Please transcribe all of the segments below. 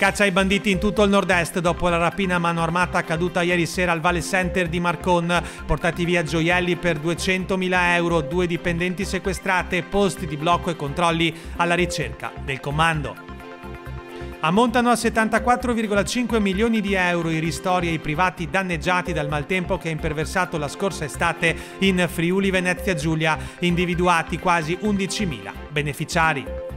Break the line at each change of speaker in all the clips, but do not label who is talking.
Caccia ai banditi in tutto il nord-est dopo la rapina a mano armata accaduta ieri sera al Vale Center di Marcon. Portati via gioielli per 200.000 euro, due dipendenti sequestrate, posti di blocco e controlli alla ricerca del comando. Ammontano a 74,5 milioni di euro i ristori ai privati danneggiati dal maltempo che ha imperversato la scorsa estate in Friuli Venezia Giulia, individuati quasi 11.000 beneficiari.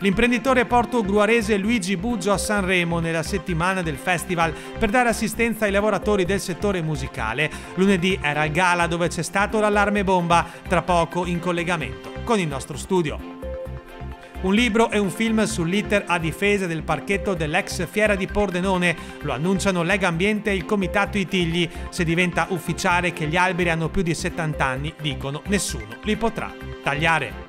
L'imprenditore porto-gruarese Luigi Buggio a Sanremo nella settimana del festival per dare assistenza ai lavoratori del settore musicale. Lunedì era il gala dove c'è stato l'allarme bomba, tra poco in collegamento con il nostro studio. Un libro e un film sull'iter a difesa del parchetto dell'ex fiera di Pordenone. Lo annunciano Lega Ambiente e il Comitato Itigli. Se diventa ufficiale che gli alberi hanno più di 70 anni, dicono nessuno li potrà tagliare.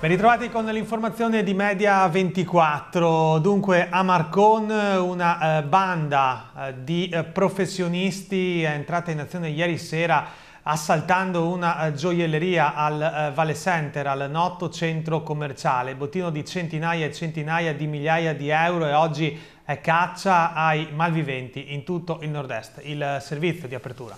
Ben ritrovati con l'informazione di Media24. Dunque a Marcon una eh, banda eh, di eh, professionisti è entrata in azione ieri sera assaltando una gioielleria al Valle Center, al noto centro commerciale. Bottino di centinaia e centinaia di migliaia di euro e oggi è caccia ai malviventi in tutto il nord-est. Il servizio di apertura.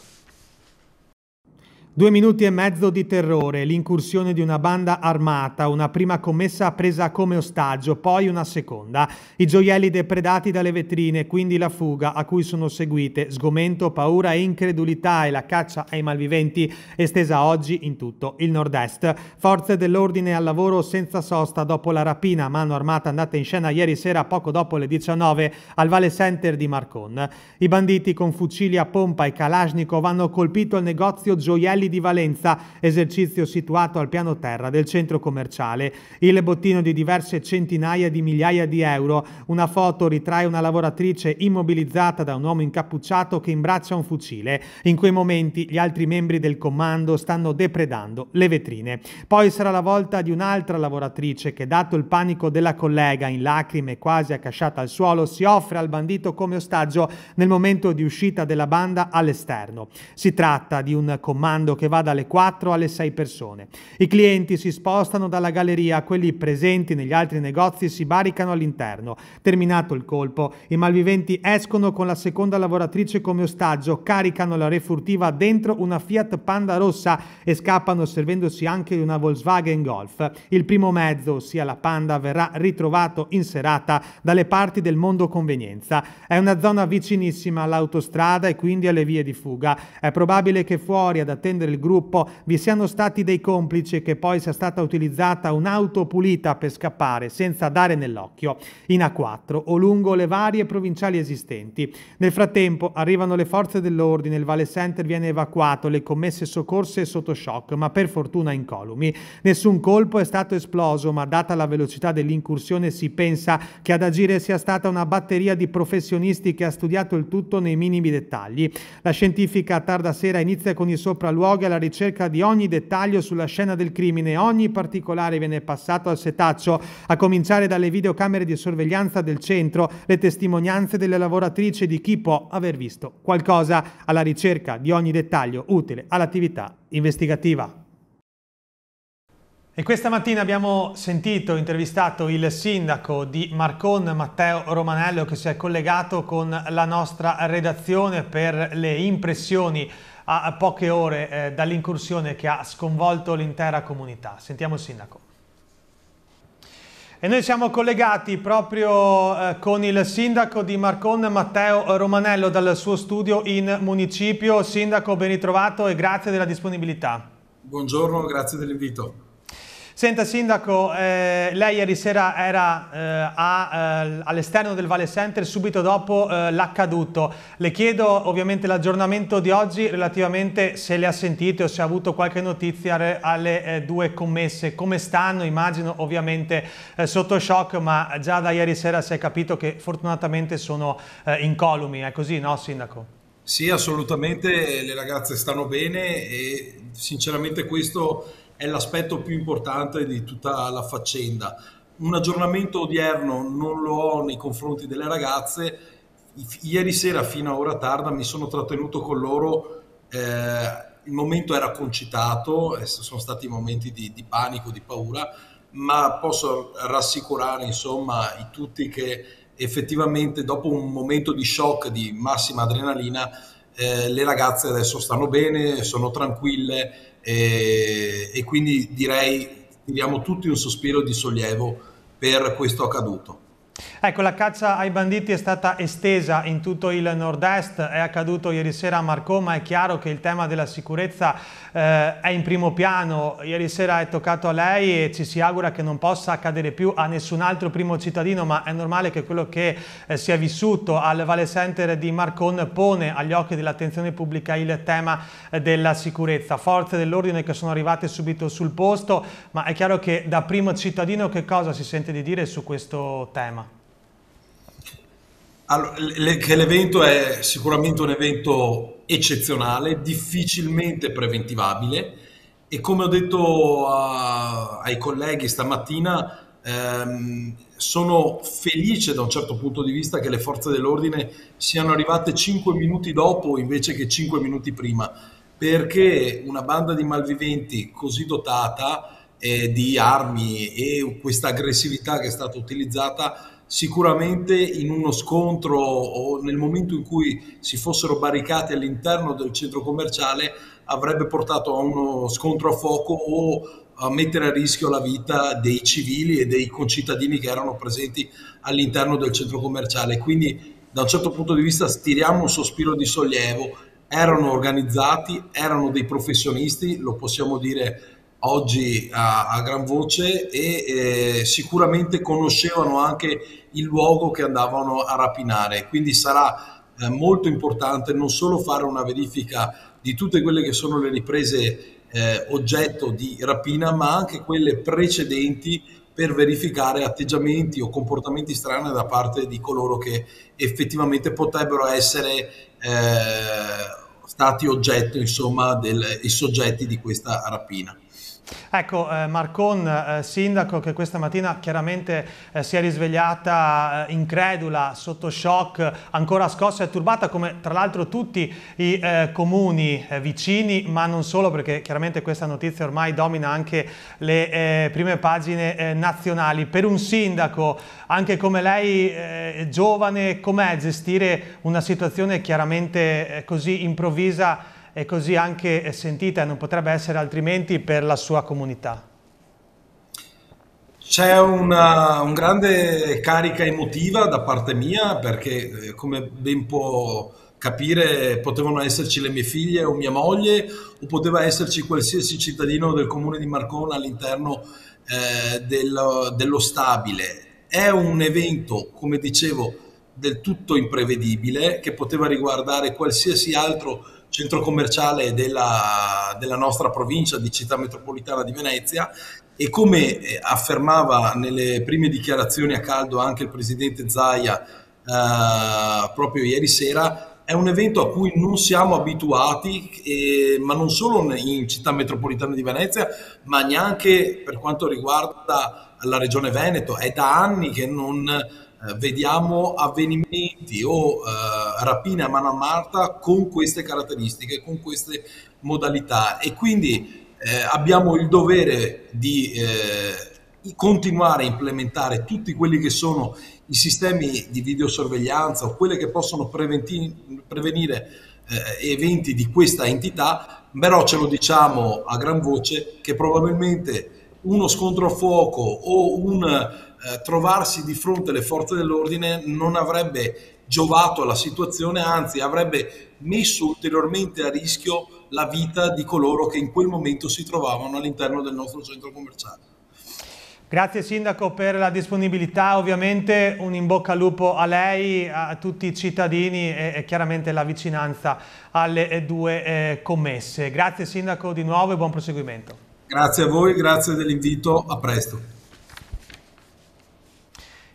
Due minuti e mezzo di terrore, l'incursione di una banda armata, una prima commessa presa come ostaggio, poi una seconda, i gioielli depredati dalle vetrine, quindi la fuga a cui sono seguite sgomento, paura e incredulità e la caccia ai malviventi estesa oggi in tutto il nord-est. Forze dell'ordine al lavoro senza sosta dopo la rapina a mano armata andata in scena ieri sera poco dopo le 19 al Vale Center di Marcon. I banditi con fucili a pompa e Kalashnikov hanno colpito il negozio gioielli Castelli di Valenza, esercizio situato al piano terra del centro commerciale. Il bottino di diverse centinaia di migliaia di euro. Una foto ritrae una lavoratrice immobilizzata da un uomo incappucciato che imbraccia un fucile. In quei momenti gli altri membri del comando stanno depredando le vetrine. Poi sarà la volta di un'altra lavoratrice che, dato il panico della collega, in lacrime quasi accasciata al suolo, si offre al bandito come ostaggio nel momento di uscita della banda all'esterno. Si tratta di un comando bando che va dalle 4 alle 6 persone. I clienti si spostano dalla galleria, quelli presenti negli altri negozi si baricano all'interno. Terminato il colpo, i malviventi escono con la seconda lavoratrice come ostaggio, caricano la refurtiva dentro una Fiat Panda rossa e scappano servendosi anche di una Volkswagen Golf. Il primo mezzo, ossia la Panda, verrà ritrovato in serata dalle parti del mondo convenienza. È una zona vicinissima all'autostrada e quindi alle vie di fuga. È probabile che fuori ad attendere il gruppo vi siano stati dei complici e che poi sia stata utilizzata un'auto pulita per scappare senza dare nell'occhio in A4 o lungo le varie provinciali esistenti. Nel frattempo arrivano le forze dell'ordine, il Vale Center viene evacuato, le commesse soccorse sotto shock, ma per fortuna incolumi. Nessun colpo è stato esploso, ma data la velocità dell'incursione si pensa che ad agire sia stata una batteria di professionisti che ha studiato il tutto nei minimi dettagli. La scientifica a tarda sera inizia con il sopralluogo loghi alla ricerca di ogni dettaglio sulla scena del crimine, ogni particolare viene passato al setaccio, a cominciare dalle videocamere di sorveglianza del centro, le testimonianze delle lavoratrici e di chi può aver visto qualcosa, alla ricerca di ogni dettaglio utile all'attività investigativa. E questa mattina abbiamo sentito, intervistato il sindaco di Marcon, Matteo Romanello, che si è collegato con la nostra redazione per le impressioni a poche ore eh, dall'incursione che ha sconvolto l'intera comunità. Sentiamo il sindaco. E noi siamo collegati proprio eh, con il sindaco di Marcon, Matteo Romanello, dal suo studio in municipio. Sindaco, ben ritrovato e grazie della disponibilità. Buongiorno, grazie dell'invito. Senta Sindaco, eh, lei ieri sera era eh, eh, all'esterno del Valle Center subito dopo eh, l'accaduto. Le chiedo ovviamente l'aggiornamento di oggi relativamente se le ha sentite o se ha avuto qualche notizia alle eh, due commesse. Come stanno? Immagino ovviamente eh, sotto shock, ma già da ieri sera si è capito che fortunatamente sono incolumi. È così, no Sindaco?
Sì, assolutamente, le ragazze stanno bene e sinceramente questo è l'aspetto più importante di tutta la faccenda. Un aggiornamento odierno non lo ho nei confronti delle ragazze. Ieri sera fino a ora tarda mi sono trattenuto con loro. Eh, il momento era concitato, eh, sono stati momenti di, di panico, di paura, ma posso rassicurare insomma i tutti che effettivamente dopo un momento di shock, di massima adrenalina, eh, le ragazze adesso stanno bene, sono tranquille, e, e quindi direi tiriamo tutti un sospiro di sollievo per questo accaduto.
Ecco, la caccia ai banditi è stata estesa in tutto il nord-est, è accaduto ieri sera a ma è chiaro che il tema della sicurezza eh, è in primo piano, ieri sera è toccato a lei e ci si augura che non possa accadere più a nessun altro primo cittadino, ma è normale che quello che eh, si è vissuto al Vale Center di Marcon pone agli occhi dell'attenzione pubblica il tema eh, della sicurezza. Forze dell'ordine che sono arrivate subito sul posto, ma è chiaro che da primo cittadino che cosa si sente di dire su questo tema?
che l'evento è sicuramente un evento eccezionale, difficilmente preventivabile e come ho detto a- ai colleghi stamattina, ehm, sono felice da un certo punto di vista che le forze dell'ordine siano arrivate 5 minuti dopo invece che 5 minuti prima, perché una banda di malviventi così dotata eh, di armi e questa aggressività che è stata utilizzata sicuramente in uno scontro o nel momento in cui si fossero barricati all'interno del centro commerciale avrebbe portato a uno scontro a fuoco o a mettere a rischio la vita dei civili e dei concittadini che erano presenti all'interno del centro commerciale. Quindi da un certo punto di vista stiriamo un sospiro di sollievo, erano organizzati, erano dei professionisti, lo possiamo dire oggi a, a gran voce e eh, sicuramente conoscevano anche il luogo che andavano a rapinare. Quindi sarà eh, molto importante non solo fare una verifica di tutte quelle che sono le riprese eh, oggetto di rapina, ma anche quelle precedenti per verificare atteggiamenti o comportamenti strani da parte di coloro che effettivamente potrebbero essere eh, stati oggetto, insomma, dei soggetti di questa rapina.
Ecco eh, Marcon, eh, sindaco, che questa mattina chiaramente eh, si è risvegliata eh, incredula, sotto shock, ancora scossa e turbata come tra l'altro tutti i eh, comuni eh, vicini, ma non solo perché chiaramente questa notizia ormai domina anche le prime pagine nazionali. Per un sindaco, anche come lei, giovane, com'è gestire una situazione chiaramente così improvvisa? è così anche sentita e non potrebbe essere altrimenti per la sua comunità.
C'è una un grande carica emotiva da parte mia perché eh, come ben può capire potevano esserci le mie figlie o mia moglie o poteva esserci qualsiasi cittadino del comune di Marcona all'interno eh, dello, dello stabile. È un evento, come dicevo, del tutto imprevedibile che poteva riguardare qualsiasi altro centro commerciale della, della nostra provincia di città metropolitana di Venezia e come eh, affermava nelle prime dichiarazioni a caldo anche il presidente Zaia eh, proprio ieri sera, è un evento a cui non siamo abituati, eh, ma non solo in città metropolitana di Venezia, ma neanche per quanto riguarda la regione Veneto. È da anni che non eh, vediamo avvenimenti o eh, rapine a mano armata con queste caratteristiche, con queste modalità e quindi eh, abbiamo il dovere di eh, continuare a implementare tutti quelli che sono i sistemi di videosorveglianza o quelle che possono preventi- prevenire eh, eventi di questa entità, però ce lo diciamo a gran voce che probabilmente uno scontro a fuoco o un eh, trovarsi di fronte alle forze dell'ordine non avrebbe giovato alla situazione, anzi avrebbe messo ulteriormente a rischio la vita di coloro che in quel momento si trovavano all'interno del nostro centro commerciale.
Grazie Sindaco per la disponibilità, ovviamente un in bocca al lupo a lei, a tutti i cittadini e, e chiaramente la vicinanza alle eh, due eh, commesse. Grazie Sindaco di nuovo e buon proseguimento.
Grazie a voi, grazie dell'invito, a presto.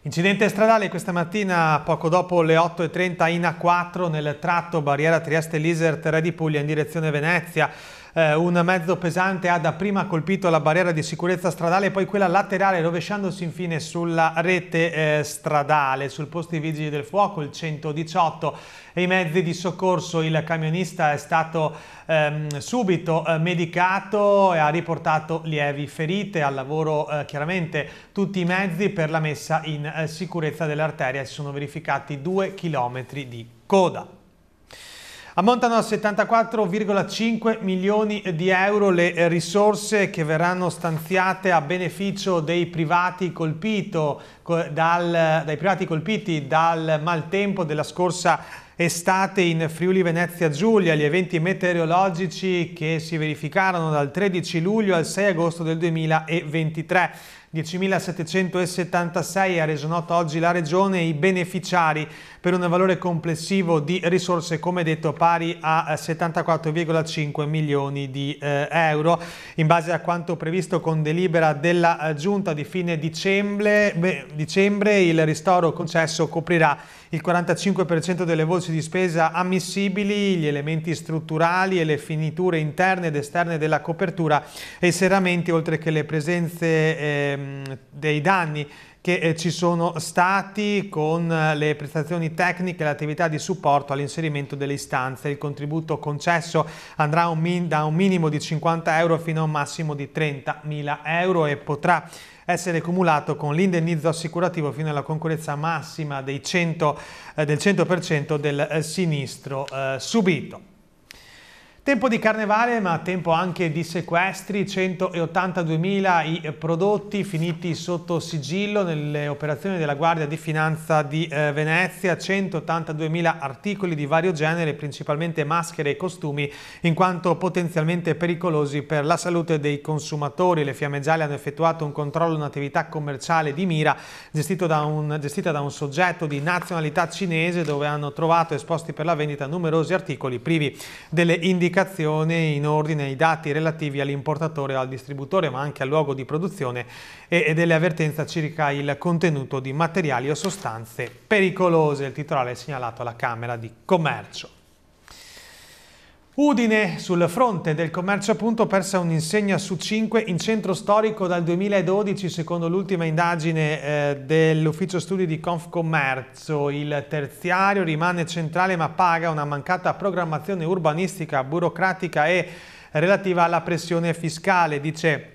Incidente stradale questa mattina poco dopo le 8.30 in A4 nel tratto Barriera trieste lisert re di Puglia in direzione Venezia eh, un mezzo pesante ha dapprima colpito la barriera di sicurezza stradale e poi quella laterale rovesciandosi infine sulla rete eh, stradale. Sul posto i vigili del fuoco, il 118 e i mezzi di soccorso. Il camionista è stato ehm, subito eh, medicato e ha riportato lievi ferite. Al lavoro eh, chiaramente tutti i mezzi per la messa in eh, sicurezza dell'arteria. Si sono verificati due chilometri di coda. Ammontano a 74,5 milioni di euro le risorse che verranno stanziate a beneficio dei privati, colpito, dal, dai privati colpiti dal maltempo della scorsa estate in Friuli Venezia Giulia, gli eventi meteorologici che si verificarono dal 13 luglio al 6 agosto del 2023. 10.776 ha reso noto oggi la Regione i beneficiari per un valore complessivo di risorse, come detto, pari a 74,5 milioni di eh, euro. In base a quanto previsto con delibera della eh, Giunta di fine dicembre, beh, dicembre il ristoro concesso coprirà il 45% delle voci di spesa ammissibili, gli elementi strutturali e le finiture interne ed esterne della copertura e i serramenti, oltre che le presenze... Eh, Ehm, dei danni che eh, ci sono stati con eh, le prestazioni tecniche e l'attività di supporto all'inserimento delle istanze. Il contributo concesso andrà un da un minimo di 50 euro fino a un massimo di 30.000 euro e potrà essere cumulato con l'indennizzo assicurativo fino alla concorrenza massima 100, eh, del 100% del eh, sinistro eh, subito. Tempo di carnevale ma tempo anche di sequestri, 182.000 i prodotti finiti sotto sigillo nelle operazioni della Guardia di Finanza di eh, Venezia, 182.000 articoli di vario genere, principalmente maschere e costumi, in quanto potenzialmente pericolosi per la salute dei consumatori. Le fiamme gialle hanno effettuato un controllo in attività commerciale di Mira, da un, gestita da un soggetto di nazionalità cinese, dove hanno trovato esposti per la vendita numerosi articoli privi delle indicazioni specificazione in ordine ai dati relativi all'importatore e al distributore, ma anche al luogo di produzione e delle avvertenze circa il contenuto di materiali o sostanze pericolose. Il titolare è segnalato alla Camera di Commercio. Udine sul fronte del commercio appunto persa un'insegna su 5 in centro storico dal 2012 secondo l'ultima indagine eh, dell'ufficio studi di Confcommercio. Il terziario rimane centrale ma paga una mancata programmazione urbanistica, burocratica e relativa alla pressione fiscale, dice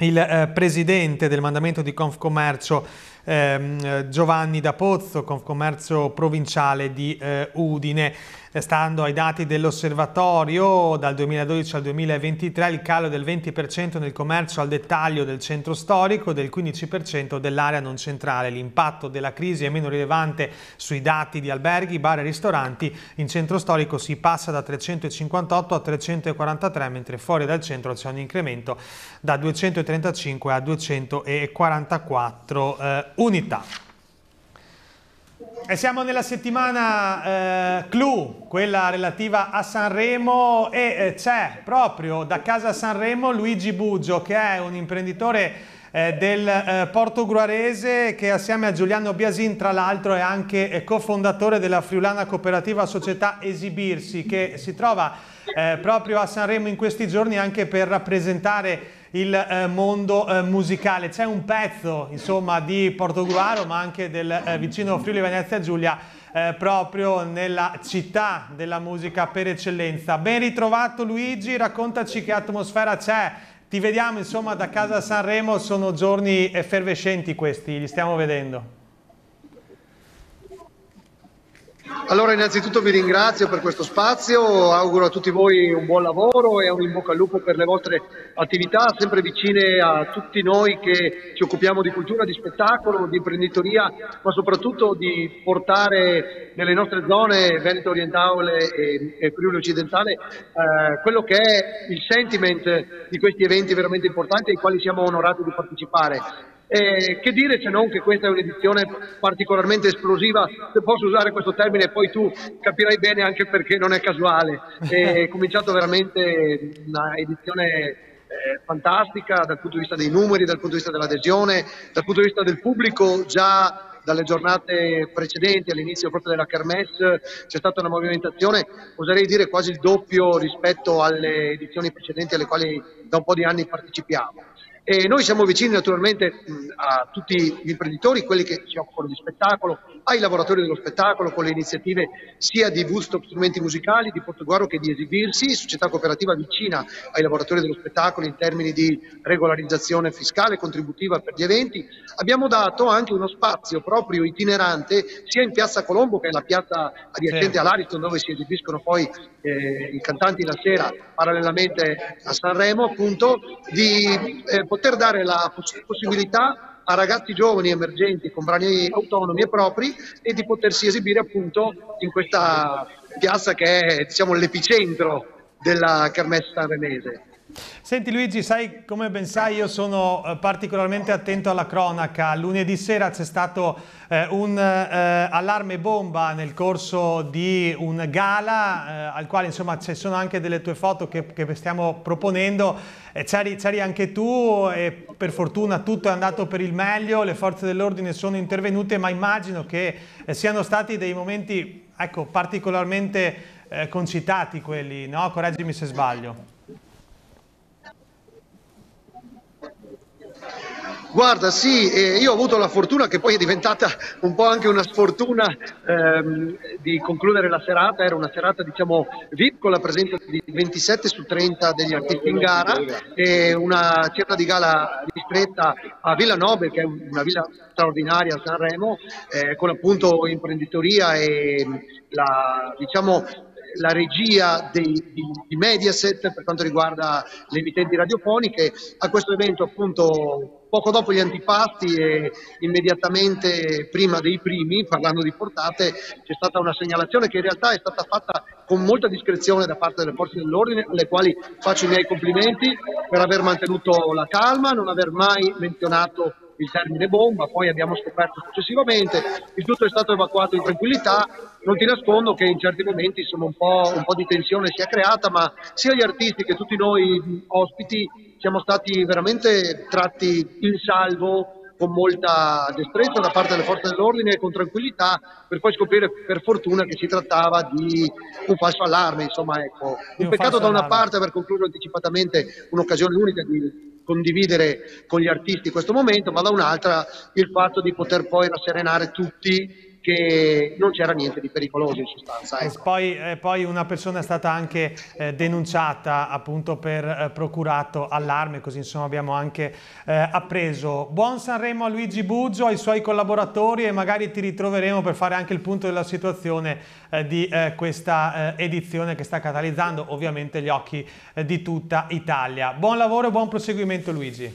il eh, presidente del mandamento di Confcommercio ehm, Giovanni da Pozzo, Confcommercio provinciale di eh, Udine. Stando ai dati dell'osservatorio, dal 2012 al 2023 il calo del 20% nel commercio al dettaglio del centro storico e del 15% dell'area non centrale. L'impatto della crisi è meno rilevante sui dati di alberghi, bar e ristoranti. In centro storico si passa da 358 a 343, mentre fuori dal centro c'è un incremento da 235 a 244 eh, unità. E siamo nella settimana eh, clou, quella relativa a Sanremo e eh, c'è proprio da casa Sanremo Luigi Buggio che è un imprenditore eh, del eh, Porto Gruarese che assieme a Giuliano Biasin tra l'altro è anche eh, cofondatore della Friulana Cooperativa Società Esibirsi che si trova eh, proprio a Sanremo in questi giorni anche per rappresentare il eh, mondo eh, musicale. C'è un pezzo insomma, di Portogruaro ma anche del eh, vicino Friuli Venezia Giulia eh, proprio nella città della musica per eccellenza. Ben ritrovato Luigi, raccontaci che atmosfera c'è. Ti vediamo insomma da casa Sanremo, sono giorni effervescenti questi, li stiamo vedendo.
Allora innanzitutto vi ringrazio per questo spazio, auguro a tutti voi un buon lavoro e un in bocca al lupo per le vostre attività, sempre vicine a tutti noi che ci occupiamo di cultura, di spettacolo, di imprenditoria, ma soprattutto di portare nelle nostre zone, Veneto orientale e, e Friuli occidentale, eh, quello che è il sentiment di questi eventi veramente importanti ai quali siamo onorati di partecipare. Eh, che dire se non che questa è un'edizione particolarmente esplosiva, se posso usare questo termine poi tu capirai bene anche perché non è casuale, è cominciato veramente un'edizione edizione eh, fantastica dal punto di vista dei numeri, dal punto di vista dell'adesione, dal punto di vista del pubblico già dalle giornate precedenti all'inizio proprio della Kermesse c'è stata una movimentazione oserei dire quasi il doppio rispetto alle edizioni precedenti alle quali da un po' di anni partecipiamo e noi siamo vicini naturalmente a tutti gli imprenditori, quelli che si occupano di spettacolo, ai lavoratori dello spettacolo con le iniziative sia di Gusto Strumenti Musicali di Portoguaro che di Esibirsi, società cooperativa vicina ai lavoratori dello spettacolo in termini di regolarizzazione fiscale e contributiva per gli eventi. Abbiamo dato anche uno spazio proprio itinerante sia in Piazza Colombo che è la piazza adiacente sì. all'Ariston dove si esibiscono poi eh, i cantanti la sera parallelamente a Sanremo appunto di eh, poter dare la possibilità a ragazzi giovani emergenti con brani autonomi e propri e di potersi esibire appunto in questa piazza che è diciamo, l'epicentro della Kermesse sanremese.
Senti Luigi, sai come ben sai io sono eh, particolarmente attento alla cronaca. Lunedì sera c'è stato eh, un eh, allarme bomba nel corso di un gala eh, al quale insomma ci sono anche delle tue foto che, che stiamo proponendo. Eh, c'eri anche tu e per fortuna tutto è andato per il meglio, le forze dell'ordine sono intervenute ma immagino che eh, siano stati dei momenti ecco, particolarmente concitati quelli, no? Correggimi se sbaglio.
Guarda, sì, eh, io ho avuto la fortuna che poi è diventata un po' anche una sfortuna ehm, di concludere la serata, era una serata diciamo VIP con la presenza di 27 su 30 degli artisti in gara e una cena di gala ristretta a Villa Nobel che è una villa straordinaria a Sanremo eh, con appunto imprenditoria e la, diciamo, la regia dei, di, di Mediaset per quanto riguarda le emittenti radiofoniche. A questo evento appunto poco dopo gli antipasti e immediatamente prima dei primi, parlando di portate, c'è stata una segnalazione che in realtà è stata fatta con molta discrezione da parte delle forze dell'ordine, alle quali faccio i miei complimenti per aver mantenuto la calma, non aver mai menzionato il termine bomba, poi abbiamo scoperto successivamente, il tutto è stato evacuato in tranquillità, non ti nascondo che in certi momenti insomma, un, po', un po' di tensione si è creata, ma sia gli artisti che tutti noi ospiti siamo stati veramente tratti in salvo con molta destrezza da parte delle forze dell'ordine e con tranquillità per poi scoprire per fortuna che si trattava di un falso allarme insomma ecco un peccato da una parte aver concluso anticipatamente un'occasione unica di condividere con gli artisti questo momento, ma da un'altra
il fatto di poter poi rasserenare tutti che non c'era niente di pericoloso in sostanza. Ecco. E, poi, e, poi, una persona è stata anche eh, denunciata appunto per eh, procurato allarme, così insomma abbiamo anche eh, appreso. Buon Sanremo a Luigi Buggio, ai suoi collaboratori e magari ti ritroveremo per fare anche il punto della situazione eh, di eh, questa eh, edizione che sta catalizzando ovviamente gli occhi di tutta Italia. Buon lavoro e buon proseguimento Luigi.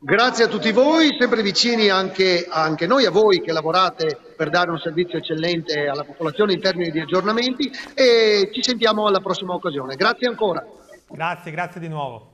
Grazie a tutti voi, sempre vicini anche, anche, noi, a voi che lavorate per dare un servizio eccellente alla popolazione in termini di aggiornamenti e ci sentiamo alla prossima occasione.
Grazie ancora. Grazie, grazie di nuovo.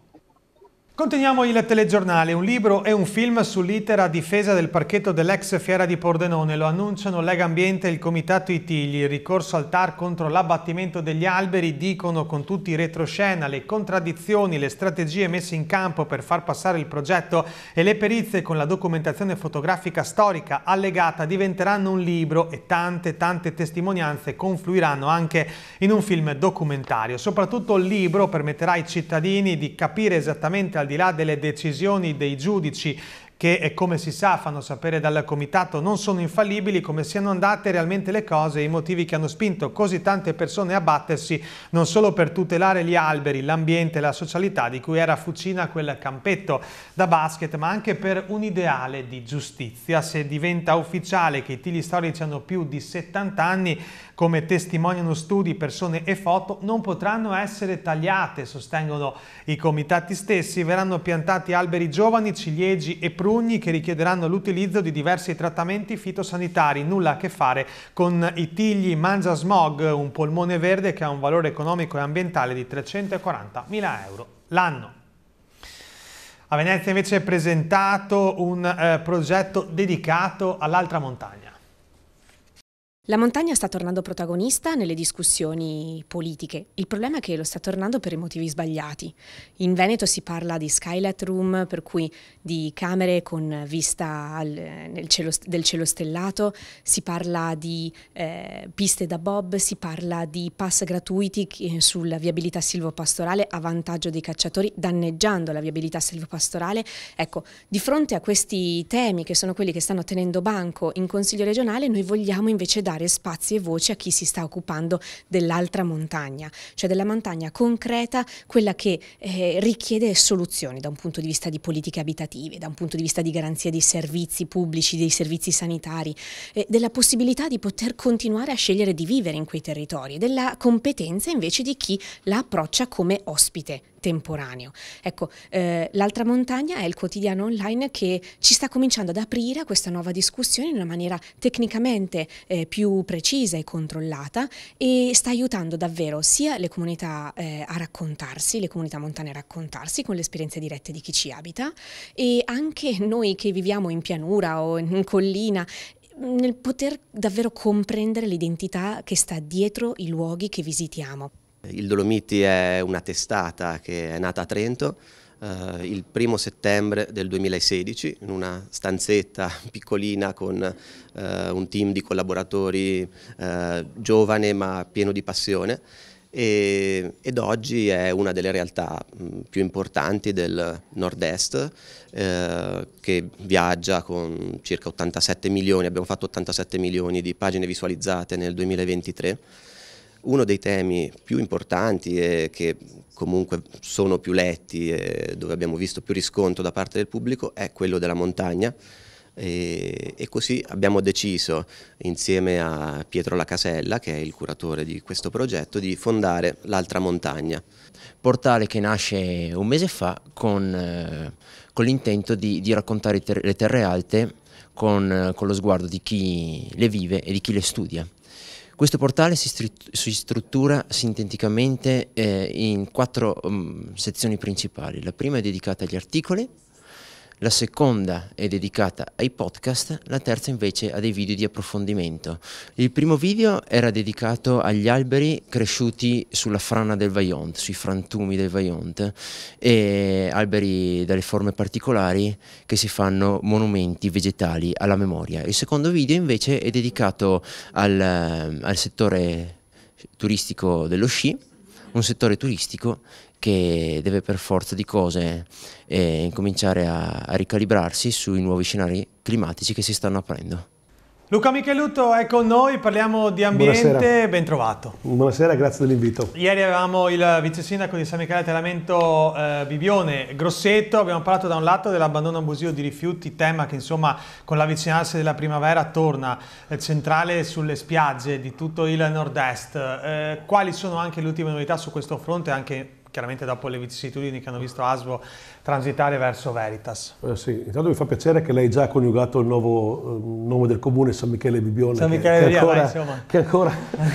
Continuiamo il telegiornale, un libro e un film sull'iter a difesa del parchetto dell'ex fiera di Pordenone, lo annunciano Lega Ambiente e il Comitato Itigli, il ricorso al TAR contro l'abbattimento degli alberi, dicono con tutti i retroscena, le contraddizioni, le strategie messe in campo per far passare il progetto e le perizie con la documentazione fotografica storica allegata diventeranno un libro e tante tante testimonianze confluiranno anche in un film documentario. Soprattutto il libro permetterà ai cittadini di capire esattamente al di là delle decisioni dei giudici che eh, come si sa fanno sapere dal comitato non sono infallibili come siano andate realmente le cose e i motivi che hanno spinto così tante persone a battersi non solo per tutelare gli alberi, l'ambiente la socialità di cui era fucina quel campetto da basket ma anche per un ideale di giustizia. Se diventa ufficiale che i tigli storici hanno più di 70 anni come testimoniano studi, persone e foto non potranno essere tagliate, sostengono i comitati stessi. Verranno piantati alberi giovani, ciliegi e prugni che richiederanno l'utilizzo di diversi trattamenti fitosanitari. Nulla a che fare con i tigli Mangia Smog, un polmone verde che ha un valore economico e ambientale di 340 mila euro l'anno. A Venezia invece è presentato un eh, progetto dedicato all'altra montagna.
La montagna sta tornando protagonista nelle discussioni politiche. Il problema è che lo sta tornando per i motivi sbagliati. In Veneto si parla di skylight room, per cui di camere con vista al, cielo, del cielo stellato, si parla di eh, piste da bob, si parla di pass gratuiti eh, sulla viabilità silvopastorale a vantaggio dei cacciatori, danneggiando la viabilità silvopastorale. Ecco, di fronte a questi temi che sono quelli che stanno tenendo banco in Consiglio regionale, noi vogliamo invece dare dare spazi e voce a chi si sta occupando dell'altra montagna, cioè della montagna concreta, quella che eh, richiede soluzioni da un punto di vista di politiche abitative, da un punto di vista di garanzia dei servizi pubblici, dei servizi sanitari, eh, della possibilità di poter continuare a scegliere di vivere in quei territori, e della competenza invece di chi la approccia come ospite temporaneo. Ecco, eh, l'altra montagna è il quotidiano online che ci sta cominciando ad aprire a questa nuova discussione in una maniera tecnicamente eh, più precisa e controllata e sta aiutando davvero sia le comunità eh, a raccontarsi, le comunità montane a raccontarsi con le esperienze dirette di chi ci abita e anche noi che viviamo in pianura o in collina nel poter davvero comprendere l'identità che sta dietro i luoghi che visitiamo.
Il Dolomiti è una testata che è nata a Trento eh, il primo settembre del 2016 in una stanzetta piccolina con eh, un team di collaboratori eh, giovane ma pieno di passione e, ed oggi è una delle realtà mm, più importanti del nord-est eh, che viaggia con circa 87 milioni, abbiamo fatto 87 milioni di pagine visualizzate nel 2023 uno dei temi più importanti e che comunque sono più letti e dove abbiamo visto più riscontro da parte del pubblico è quello della montagna e, e così abbiamo deciso insieme a Pietro Lacasella che è il curatore di questo progetto di fondare l'altra montagna. Portale che nasce un mese fa con, eh, con l'intento di, di, raccontare ter le terre alte con, eh, con lo sguardo di chi le vive e di chi le studia. Questo portale si, si struttura sinteticamente eh, in quattro um, sezioni principali. La prima è dedicata agli articoli, la seconda è dedicata ai podcast, la terza invece a dei video di approfondimento. Il primo video era dedicato agli alberi cresciuti sulla frana del Vaillant, sui frantumi del Vaillant, e alberi dalle forme particolari che si fanno monumenti vegetali alla memoria. Il secondo video invece è dedicato al, al settore turistico dello sci, un settore turistico che deve per forza di cose eh, incominciare a, a ricalibrarsi sui nuovi scenari climatici che si stanno aprendo.
Luca Michelutto è con noi, parliamo di ambiente, Buonasera. ben trovato.
Buonasera, grazie dell'invito.
Ieri avevamo il vice sindaco di San Michele Telamento eh, Bibione Grossetto, abbiamo parlato da un lato dell'abbandono abusivo di rifiuti, tema che insomma con l'avvicinarsi della primavera torna eh, centrale sulle spiagge di tutto il nord-est. Eh, quali sono anche le ultime novità su questo fronte, anche chiaramente dopo le vicissitudini che hanno visto Asbo transitare verso Veritas. Eh
sì, intanto mi fa piacere che lei già ha coniugato il nuovo eh, nome del comune San Michele Bibione. San Michele che, Via, che ancora, vai, insomma. Che ancora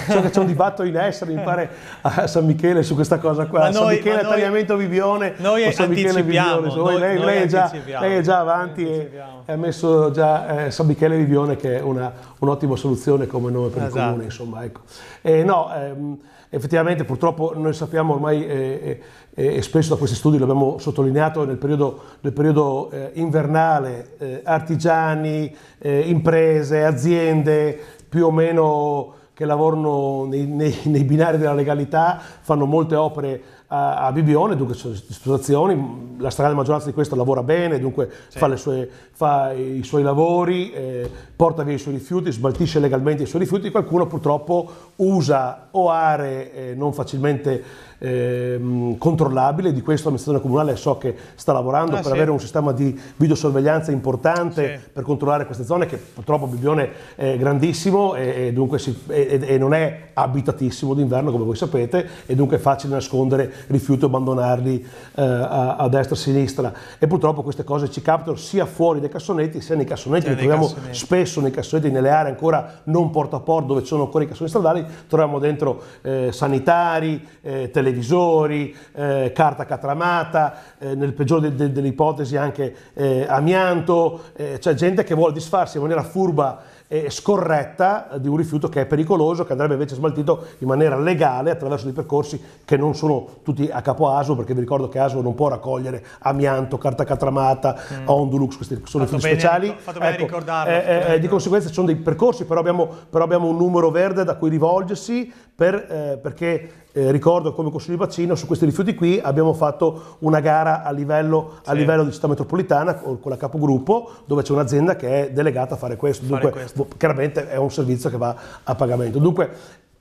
so che c'è un dibattito in essere, mi pare, a San Michele su questa cosa qua. Ma San noi, Michele Tagliamento Bibione. Noi o San Michele Bibione. Noi, lei, lei, è già, lei, è già, avanti e ha messo già eh, San Michele Bibione che è un'ottima un soluzione come nome per esatto. il comune, insomma, ecco. Eh, no, ehm, Effettivamente purtroppo noi sappiamo ormai eh, eh, eh e spesso da questi studi l'abbiamo sottolineato nel periodo, nel periodo eh, invernale eh, artigiani, imprese, aziende più o meno che lavorano nei, nei, nei binari della legalità fanno molte opere a, Bibione, dunque sono situazioni, la stragrande maggioranza di questo lavora bene, dunque sì. fa, sue, fa, i suoi lavori, eh, porta via i suoi rifiuti, smaltisce legalmente i suoi rifiuti, qualcuno purtroppo usa o aree eh, non facilmente eh, controllabili, di questo l'amministrazione comunale so che sta lavorando ah, per sì. avere un sistema di videosorveglianza importante sì. per controllare queste zone che purtroppo Bibione è grandissimo e, e dunque si, e, e non è abitatissimo d'inverno come voi sapete e dunque è facile nascondere rifiuto abbandonarli eh, a, a, destra e a sinistra. E purtroppo queste cose ci capitano sia fuori dai cassonetti sia nei cassonetti, sì, li troviamo cassonetti. spesso nei cassonetti, nelle aree ancora non porta a porta dove ci sono ancora i cassonetti stradali, troviamo dentro eh, sanitari, eh, televisori, eh, carta catramata, eh, nel peggiore de, de, delle ipotesi anche eh, amianto, c'è gente che vuole disfarsi in maniera furba scorretta di un rifiuto che è pericoloso, che andrebbe invece smaltito in maniera legale attraverso dei percorsi che non sono tutti a capo ASO, perché vi ricordo che ASO non può raccogliere amianto, carta catramata, mm. Ondulux, questi sono fatto i fili speciali. Fatto bene ecco, ricordarlo. Eh, eh, certo. eh, di conseguenza ci sono dei percorsi, però abbiamo, però abbiamo, un numero verde da cui rivolgersi, per, eh, perché eh, ricordo come Consiglio di Bacino su questi rifiuti qui abbiamo fatto una gara a livello, sì. a livello di città metropolitana con la capogruppo dove c'è un'azienda che è delegata a fare questo, fare dunque questo. chiaramente è un servizio che va a pagamento. Dunque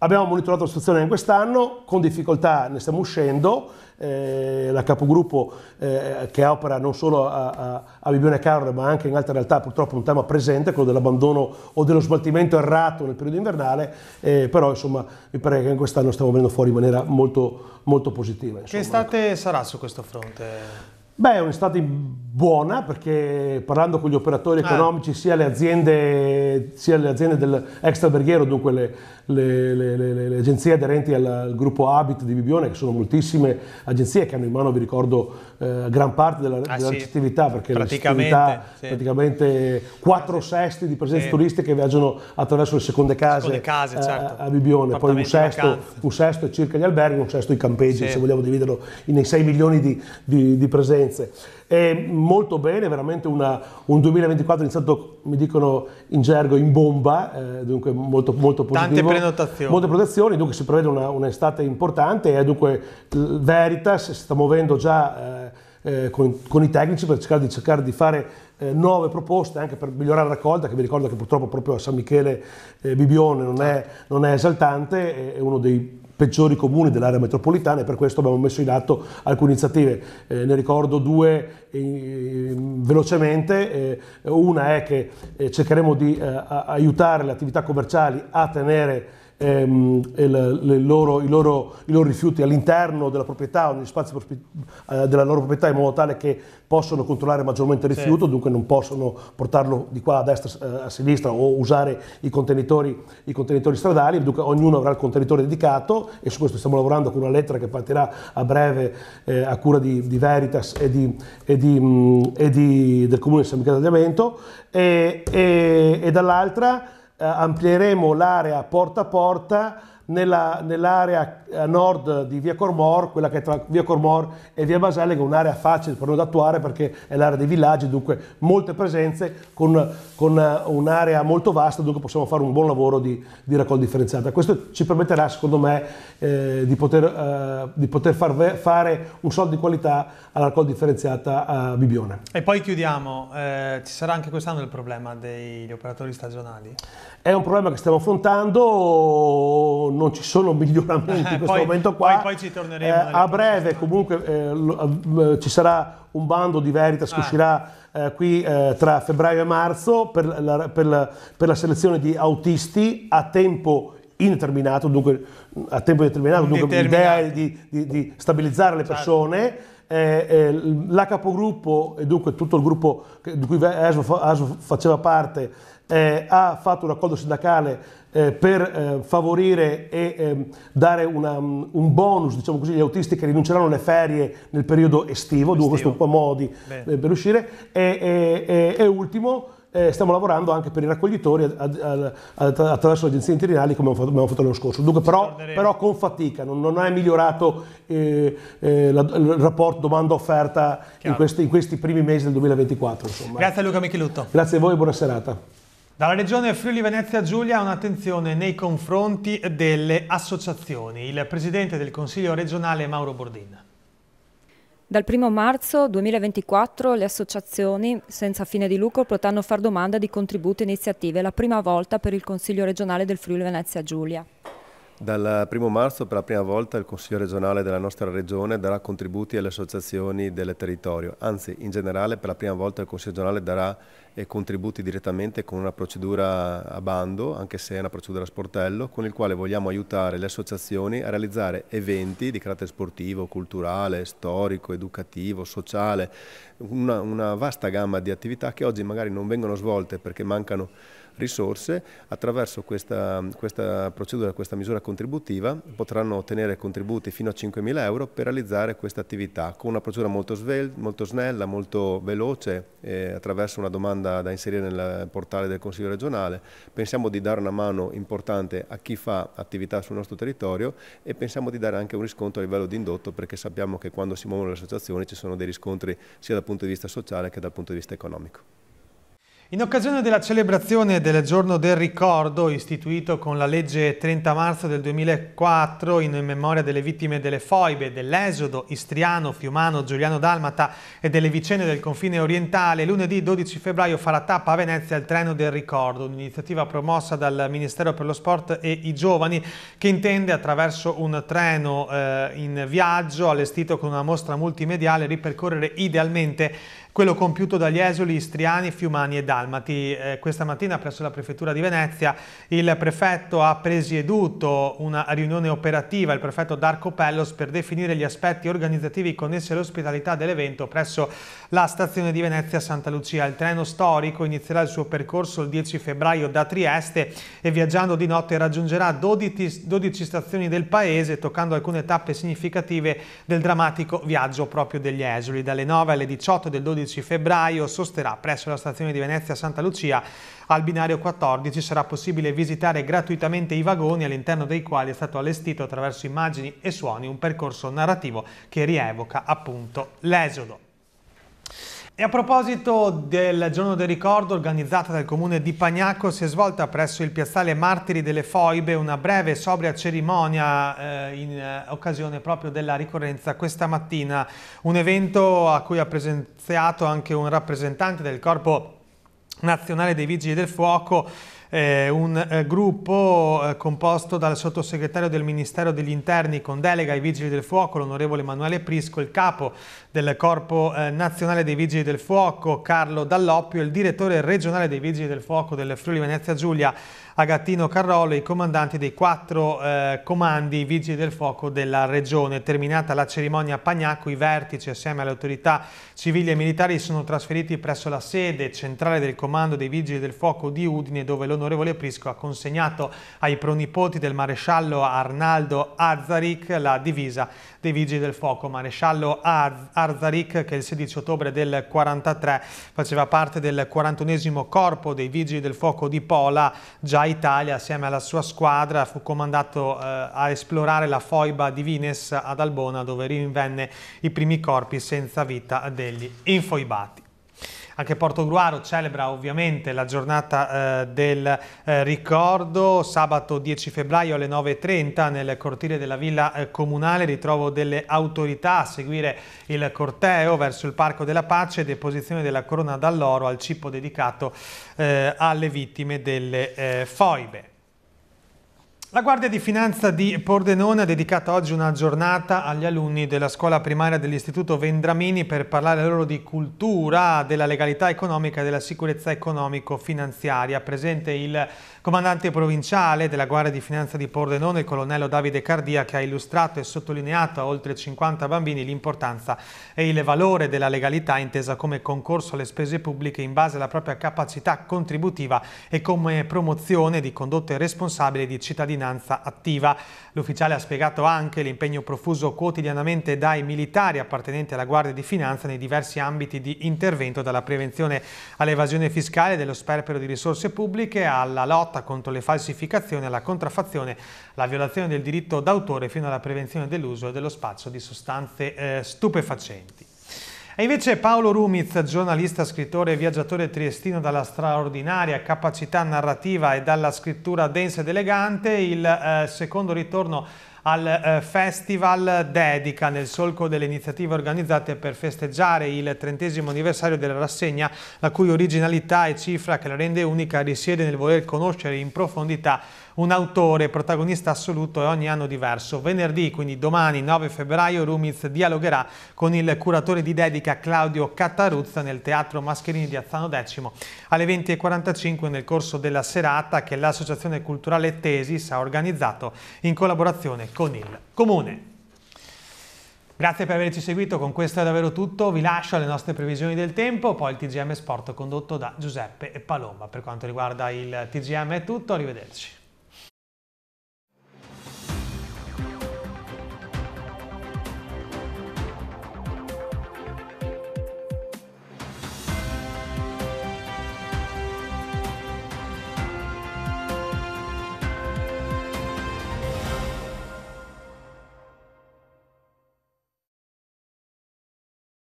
Abbiamo monitorato la situazione in quest'anno, con difficoltà ne stiamo uscendo, eh, la capogruppo eh, che opera non solo a, a, a Bibione Carre ma anche in altre realtà purtroppo è un tema presente, quello dell'abbandono o dello smaltimento errato nel periodo invernale, eh, però insomma mi pare che in quest'anno stiamo venendo fuori in maniera molto, molto positiva. Insomma.
Che estate ecco. sarà su questo fronte?
Beh, è un'estate buona perché parlando con gli operatori certo. economici, sia le aziende, sia le aziende dell'extraberghiero, dunque le, le, le, le, agenzie aderenti al, al, gruppo Habit di Bibione, che sono moltissime agenzie che hanno in mano, vi ricordo, eh, gran parte della, ah, della sì. cittadinità, perché praticamente, cittadinità, sì. praticamente 4 sesti di presenze sì. turistiche viaggiano attraverso le seconde case, seconde case a, eh, certo. a, Bibione, poi un sesto, un sesto, è circa gli alberghi, un sesto i campeggi, se vogliamo dividerlo nei 6 milioni di, di, di presenze esperienze. E molto bene, veramente una, un 2024 iniziato, mi dicono in gergo, in bomba, eh, dunque molto, molto positivo. Tante prenotazioni. Molte prenotazioni, dunque si prevede un'estate importante e dunque Veritas si sta muovendo già... Eh, eh, con, con, i tecnici per cercare di, cercare di fare eh, nuove proposte anche per migliorare la raccolta, che vi ricordo che purtroppo proprio a San Michele eh, Bibione non è, non è esaltante, è uno dei peggiori comuni dell'area metropolitana e per questo abbiamo messo in atto alcune iniziative. Eh, ne ricordo due eh, velocemente. Eh, una è che eh, cercheremo di eh, aiutare le attività commerciali a tenere ehm, il, loro, i, loro, i, loro, rifiuti all'interno della proprietà o negli spazi eh, della loro proprietà in modo tale che possono controllare maggiormente il rifiuto, sì. dunque non possono portarlo di qua a destra eh, a sinistra o usare i contenitori, i contenitori stradali, dunque ognuno avrà il contenitore dedicato e su questo stiamo lavorando con una lettera che partirà a breve eh, a cura di, di Veritas e, di, e, di, mh, mm, e del Comune di San Michele di e, e, e dall'altra eh, amplieremo l'area porta a porta nell'area a eh, nord di via Cormor, quella che è tra via Cormor e via Basale, che è un'area facile per noi da attuare perché è l'area dei villaggi, dunque molte presenze con, con eh, un'area molto vasta, dunque possiamo fare un buon lavoro di, di raccolta differenziata. Questo ci permetterà, secondo me, eh, di poter, eh, di poter far, fare un soldo di qualità alla raccolta differenziata a Bibione.
E poi chiudiamo, eh, ci sarà anche quest'anno il problema degli operatori stagionali?
È un problema che stiamo affrontando, non ci sono miglioramenti in questo poi, momento qua. Poi,
poi ci torneremo. Eh, a
breve comunque eh, eh ci sarà un bando di Veritas ah. che uscirà eh, qui eh, tra febbraio e marzo per la, per, la, per la selezione di autisti a tempo indeterminato, dunque mm, a tempo determinato, dunque l'idea è di, di, di, stabilizzare le esatto. persone. Certo. Eh, eh, la capogruppo e dunque tutto il gruppo di cui ASO, faceva parte eh, ha fatto un accordo sindacale eh, per eh, favorire e eh, dare una, mm, un bonus diciamo così, agli autisti che rinunceranno alle ferie nel periodo estivo, estivo. due questo è un po' modi eh, per uscire, e, e, e ultimo eh, stiamo lavorando anche per i raccoglitori attraverso le agenzie interinali come abbiamo fatto, l'anno scorso. Dunque, però, però, con fatica, non, non è migliorato eh, eh, la, il rapporto domanda-offerta in, in questi, primi mesi del 2024. Insomma.
Grazie Luca Michilutto. Grazie a voi e
buona serata.
Dalla regione Friuli Venezia Giulia un'attenzione nei confronti delle associazioni. Il presidente del Consiglio regionale Mauro Bordin.
Dal 1 marzo 2024 le associazioni senza fine di lucro potranno far domanda di contributi e iniziative, la prima volta per il Consiglio regionale del Friuli Venezia Giulia.
Dal 1 marzo per la prima volta il Consiglio regionale della nostra regione darà contributi alle associazioni del territorio, anzi in generale per la prima volta il Consiglio regionale darà eh, contributi direttamente con una procedura a bando, anche se è una procedura a sportello, con il quale vogliamo aiutare le associazioni a realizzare eventi di carattere sportivo, culturale, storico, educativo, sociale, una, una vasta gamma di attività che oggi magari non vengono svolte perché mancano risorse, attraverso questa, questa procedura, questa misura contributiva, potranno ottenere contributi fino a 5.000 euro per realizzare questa attività con una procedura molto, svel- molto snella, molto veloce, eh, attraverso una domanda da inserire nel portale del Consiglio regionale. Pensiamo di dare una mano importante a chi fa attività sul nostro territorio e pensiamo di dare anche un riscontro a livello di indotto perché sappiamo che quando si muovono le associazioni ci sono dei riscontri sia dal punto di vista sociale che dal punto di vista economico.
In occasione della celebrazione del giorno del ricordo istituito con la legge 30 marzo del 2004 in memoria delle vittime delle foibe, dell'esodo istriano, fiumano, giuliano dalmata e delle vicende del confine orientale, lunedì 12 febbraio farà tappa a Venezia il treno del ricordo, un'iniziativa promossa dal Ministero per lo Sport e i Giovani che intende attraverso un treno eh, in viaggio allestito con una mostra multimediale ripercorrere idealmente quello compiuto dagli esuli istriani, fiumani e dalmati. Eh, questa mattina presso la Prefettura di Venezia il prefetto ha presieduto una riunione operativa, il prefetto Darco Pellos, per definire gli aspetti organizzativi connessi all'ospitalità dell'evento presso la stazione di Venezia Santa Lucia. Il treno storico inizierà il suo percorso il 10 febbraio da Trieste e viaggiando di notte raggiungerà 12, 12 stazioni del paese, toccando alcune tappe significative del drammatico viaggio proprio degli esuli. Dalle 9 alle 18 del 12 11 febbraio sosterrà presso la stazione di Venezia Santa Lucia al binario 14 sarà possibile visitare gratuitamente i vagoni all'interno dei quali è stato allestito attraverso immagini e suoni un percorso narrativo che rievoca appunto l'esodo. E a proposito del giorno del ricordo organizzata dal comune di Pagnacco si è svolta presso il piazzale Martiri delle Foibe una breve e sobria cerimonia eh, in eh, occasione proprio della ricorrenza questa mattina, un evento a cui ha presenziato anche un rappresentante del corpo nazionale dei vigili del fuoco eh, un eh, gruppo eh, composto dal sottosegretario del Ministero degli Interni con delega ai Vigili del Fuoco, l'onorevole Emanuele Prisco, il capo del Corpo eh, Nazionale dei Vigili del Fuoco, Carlo Dalloppio, il direttore regionale dei Vigili del Fuoco del Friuli Venezia Giulia, Agattino Carrollo e i comandanti dei quattro eh, comandi vigili del fuoco della regione. Terminata la cerimonia a Pagnacco, i vertici assieme alle autorità civili e militari sono trasferiti presso la sede centrale del comando dei vigili del fuoco di Udine dove lo l'onorevole Prisco ha consegnato ai pronipoti del maresciallo Arnaldo Arzaric la divisa dei Vigili del Fuoco. Maresciallo Arzaric che il 16 ottobre del 43 faceva parte del 41 corpo dei Vigili del Fuoco di Pola, già Italia assieme alla sua squadra fu comandato eh, a esplorare la foiba di Vines ad Albona dove rinvenne i primi corpi senza vita degli infoibati. Anche Porto Gruaro celebra ovviamente la giornata eh, del eh, ricordo. Sabato 10 febbraio alle 9.30 nel cortile della Villa eh, Comunale ritrovo delle autorità a seguire il corteo verso il Parco della Pace e deposizione della corona d'alloro al cippo dedicato eh, alle vittime delle eh, foibe. La Guardia di Finanza di Pordenone ha dedicato oggi una giornata agli alunni della scuola primaria dell'Istituto Vendramini per parlare loro di cultura, della legalità economica e della sicurezza economico-finanziaria. Presente il comandante provinciale della Guardia di Finanza di Pordenone, il colonnello Davide Cardia, che ha illustrato e sottolineato a oltre 50 bambini l'importanza e il valore della legalità intesa come concorso alle spese pubbliche in base alla propria capacità contributiva e come promozione di condotte responsabili di cittadinanza cittadinanza attiva. L'ufficiale ha spiegato anche l'impegno profuso quotidianamente dai militari appartenenti alla Guardia di Finanza nei diversi ambiti di intervento, dalla prevenzione all'evasione fiscale, dello sperpero di risorse pubbliche, alla lotta contro le falsificazioni, alla contraffazione, la violazione del diritto d'autore fino alla prevenzione dell'uso e dello spazio di sostanze eh, stupefacenti. E invece Paolo Rumiz, giornalista, scrittore e viaggiatore triestino dalla straordinaria capacità narrativa e dalla scrittura densa ed elegante, il eh, secondo ritorno al eh, festival dedica nel solco delle iniziative organizzate per festeggiare il trentesimo anniversario della rassegna la cui originalità e cifra che la rende unica risiede nel voler conoscere in profondità un autore protagonista assoluto e ogni anno diverso. Venerdì, quindi domani 9 febbraio, Rumiz dialogherà con il curatore di dedica Claudio Cattaruzza nel Teatro Mascherini di Azzano X alle 20.45 nel corso della serata che l'Associazione Culturale Tesis ha organizzato in collaborazione con il Comune. Grazie per averci seguito, con questo è davvero tutto, vi lascio alle nostre previsioni del tempo, poi il TGM Sport condotto da Giuseppe e Palomba. Per quanto riguarda il TGM è tutto, arrivederci.